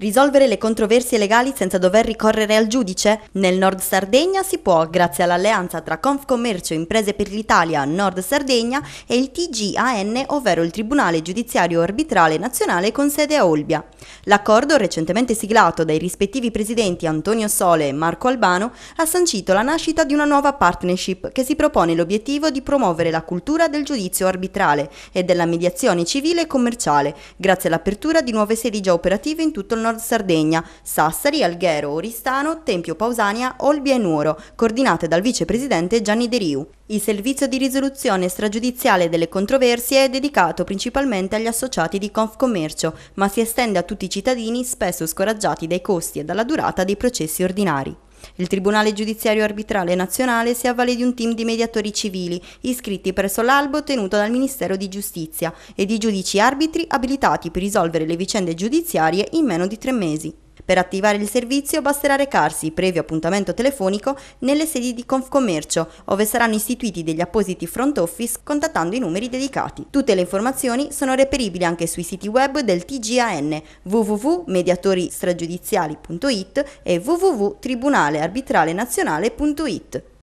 Risolvere le controversie legali senza dover ricorrere al giudice? Nel Nord Sardegna si può, grazie all'alleanza tra Confcommercio Imprese per l'Italia Nord Sardegna e il TGAN, ovvero il Tribunale Giudiziario Arbitrale Nazionale con sede a Olbia. L'accordo, recentemente siglato dai rispettivi presidenti Antonio Sole e Marco Albano, ha sancito la nascita di una nuova partnership che si propone l'obiettivo di promuovere la cultura del giudizio arbitrale e della mediazione civile e commerciale, grazie all'apertura di nuove sedi già operative in tutto il Nord Nord Sardegna, Sassari, Alghero, Oristano, Tempio Pausania, Olbia e Nuoro, coordinate dal vicepresidente Gianni De Riu. Il servizio di risoluzione stragiudiziale delle controversie è dedicato principalmente agli associati di Confcommercio, ma si estende a tutti i cittadini spesso scoraggiati dai costi e dalla durata dei processi ordinari. Il Tribunale Giudiziario Arbitrale Nazionale si avvale di un team di mediatori civili iscritti presso l'albo tenuto dal Ministero di Giustizia e di giudici arbitri abilitati per risolvere le vicende giudiziarie in meno di tre mesi. Per attivare il servizio basterà recarsi, previo appuntamento telefonico, nelle sedi di Confcommercio, ove saranno istituiti degli appositi front office contattando i numeri dedicati. Tutte le informazioni sono reperibili anche sui siti web del TGAN www.mediatoristragiudiziali.it e www.tribunalearbitralenazionale.it.